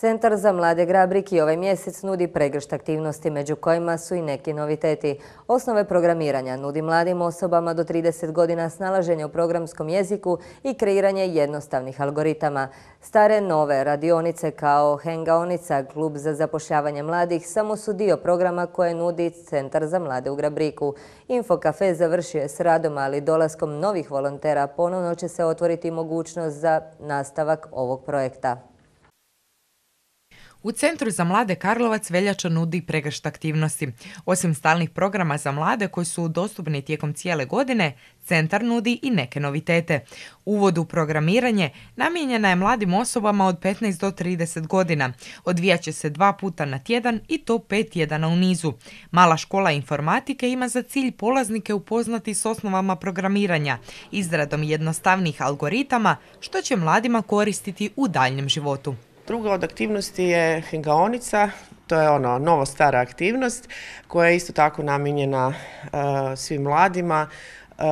Centar za mlade Grabriki i ovaj mjesec nudi pregršt aktivnosti, među kojima su i neki noviteti. Osnove programiranja nudi mladim osobama do 30 godina snalaženje u programskom jeziku i kreiranje jednostavnih algoritama. Stare nove radionice kao Hengaonica, klub za zapošljavanje mladih, samo su dio programa koje nudi Centar za mlade u Grabriku. Infokafe završio je s radom, ali dolaskom novih volontera ponovno će se otvoriti mogućnost za nastavak ovog projekta. U Centru za mlade Karlovac Veljača nudi pregršt aktivnosti. Osim stalnih programa za mlade koji su dostupni tijekom cijele godine, centar nudi i neke novitete. Uvod u programiranje namijenjena je mladim osobama od 15 do 30 godina. Odvijaće će se dva puta na tjedan i to pet tjedana u nizu. Mala škola informatike ima za cilj polaznike upoznati s osnovama programiranja, izradom jednostavnih algoritama, što će mladima koristiti u daljnjem životu. Druga od aktivnosti je Hengaonica, to je ono novo stara aktivnost koja je isto tako namijenjena e, svim mladima. E,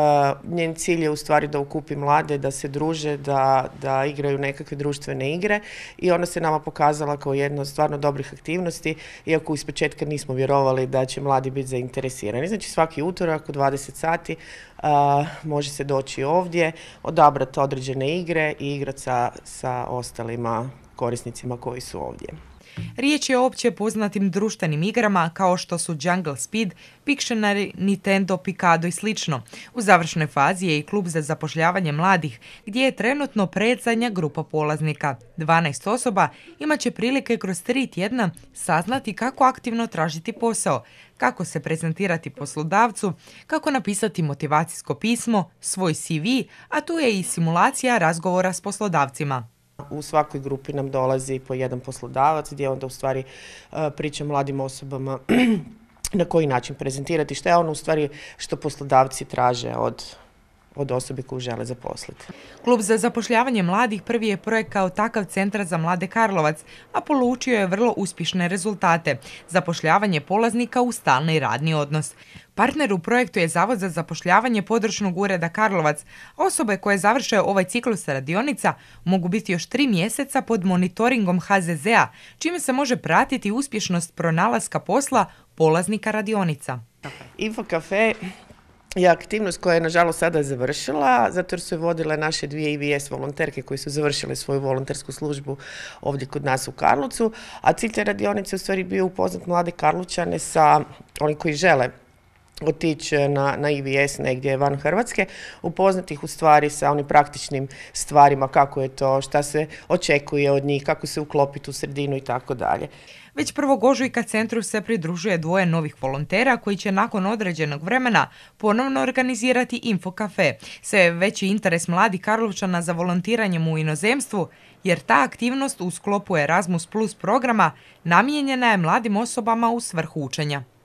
njen cilj je u stvari da okupi mlade, da se druže, da, igraju nekakve društvene igre i ona se nama pokazala kao jedna od stvarno dobrih aktivnosti, iako iz početka nismo vjerovali da će mladi biti zainteresirani. Znači svaki utorak u 20 sati e, može se doći ovdje, odabrati određene igre i igrati sa ostalima korisnicima koji su ovdje. Riječ je o opće poznatim društvenim igrama kao što su Jungle Speed, Pictionary, Nintendo, Picado i sl. U završnoj fazi je i klub za zapošljavanje mladih gdje je trenutno predzadnja grupa polaznika. 12 osoba imat će prilike kroz tri tjedna saznati kako aktivno tražiti posao, kako se prezentirati poslodavcu, kako napisati motivacijsko pismo, svoj CV, a tu je i simulacija razgovora s poslodavcima u svakoj grupi nam dolazi po jedan poslodavac gdje onda u stvari e, priča mladim osobama na koji način prezentirati, što je ono u stvari što poslodavci traže od od osobe koju žele zaposliti. Klub za zapošljavanje mladih prvi je projekt kao takav centar za mlade Karlovac, a polučio je vrlo uspješne rezultate. Zapošljavanje polaznika u stalni radni odnos. Partner u projektu je Zavod za zapošljavanje područnog ureda Karlovac. Osobe koje završaju ovaj ciklus radionica mogu biti još tri mjeseca pod monitoringom HZZ-a, čime se može pratiti uspješnost pronalaska posla polaznika radionica. Infokafe je aktivnost koja je nažalost sada završila, zato jer su je vodile naše dvije IVS e volonterke koji su završile svoju volontersku službu ovdje kod nas u Karlucu, a cilj te radionice u stvari bio upoznat mlade Karlučane sa oni koji žele otići na, na IVS e negdje van Hrvatske, upoznati ih u stvari sa onim praktičnim stvarima, kako je to, šta se očekuje od njih, kako se uklopiti u sredinu i tako dalje. Već prvog ožujka centru se pridružuje dvoje novih volontera koji će nakon određenog vremena ponovno organizirati infokafe. Sve veći interes mladi Karlovčana za volontiranjem u inozemstvu, jer ta aktivnost u sklopu Erasmus Plus programa namijenjena je mladim osobama u svrhu učenja.